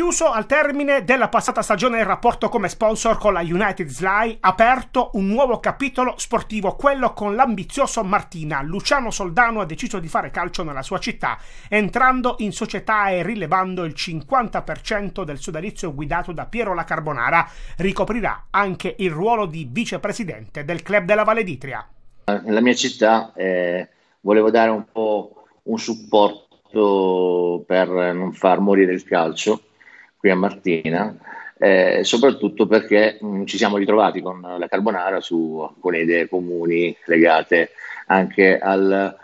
chiuso al termine della passata stagione il rapporto come sponsor con la United Sly, aperto un nuovo capitolo sportivo, quello con l'ambizioso Martina. Luciano Soldano ha deciso di fare calcio nella sua città, entrando in società e rilevando il 50% del sodalizio guidato da Piero La Carbonara. Ricoprirà anche il ruolo di vicepresidente del club della Valeditria. Nella mia città eh, volevo dare un po' un supporto per non far morire il calcio qui a Martina, eh, soprattutto perché mh, mm, ci siamo ritrovati con la carbonara su alcune idee comuni legate anche al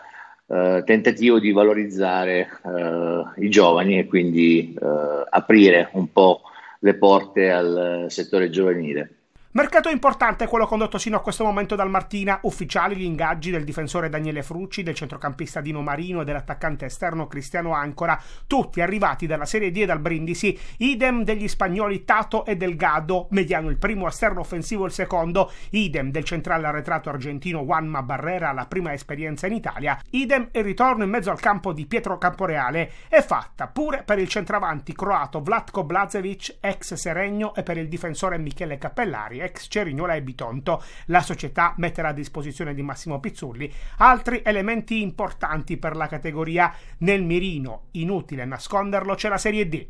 eh, tentativo di valorizzare eh, i giovani e quindi eh, aprire un po' le porte al settore giovanile. Mercato importante è quello condotto sino a questo momento dal Martina, ufficiali gli ingaggi del difensore Daniele Frucci, del centrocampista Dino Marino e dell'attaccante esterno Cristiano Ancora, tutti arrivati dalla Serie D e dal Brindisi, idem degli spagnoli Tato e Delgado, mediano il primo, esterno offensivo il secondo, idem del centrale arretrato argentino Juanma Barrera, la prima esperienza in Italia, idem il ritorno in mezzo al campo di Pietro Camporeale, è fatta pure per il centravanti croato Vlatko Blazevic, ex Seregno, e per il difensore Michele Cappellari ex Cerignola e Bitonto. La società metterà a disposizione di Massimo Pizzulli altri elementi importanti per la categoria. Nel mirino, inutile nasconderlo, c'è la Serie D.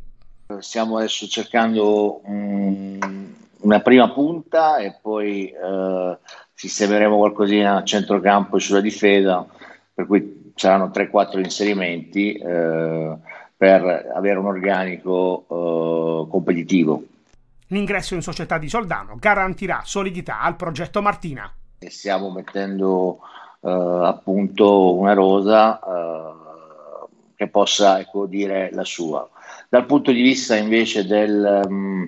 Stiamo adesso cercando um, una prima punta e poi uh, sistemeremo qualcosina a centrocampo e sulla difesa, per cui saranno 3-4 inserimenti uh, per avere un organico uh, competitivo. L'ingresso in società di Soldano garantirà solidità al progetto Martina. Stiamo mettendo eh, appunto una rosa eh, che possa ecco, dire la sua. Dal punto di vista invece del, mh, mm,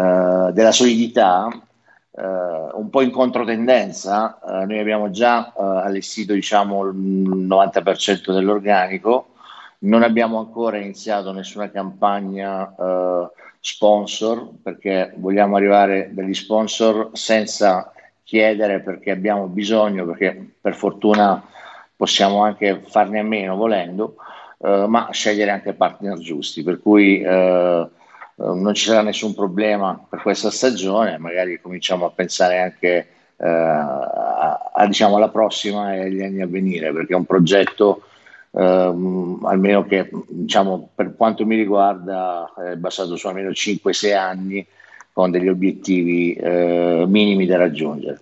eh, della solidità, eh, un po' in controtendenza, eh, noi abbiamo già eh, allestito diciamo, il 90% dell'organico, non abbiamo ancora iniziato nessuna campagna eh, sponsor perché vogliamo arrivare dagli sponsor senza chiedere perché abbiamo bisogno, perché per fortuna possiamo anche farne a meno volendo, eh, ma scegliere anche partner giusti, per cui eh, eh non ci sarà nessun problema per questa stagione, magari cominciamo a pensare anche eh, a, a, diciamo, alla prossima e agli anni a venire, perché è un progetto ehm, almeno che diciamo, per quanto mi riguarda è basato su almeno 5-6 anni con degli obiettivi eh, minimi da raggiungere.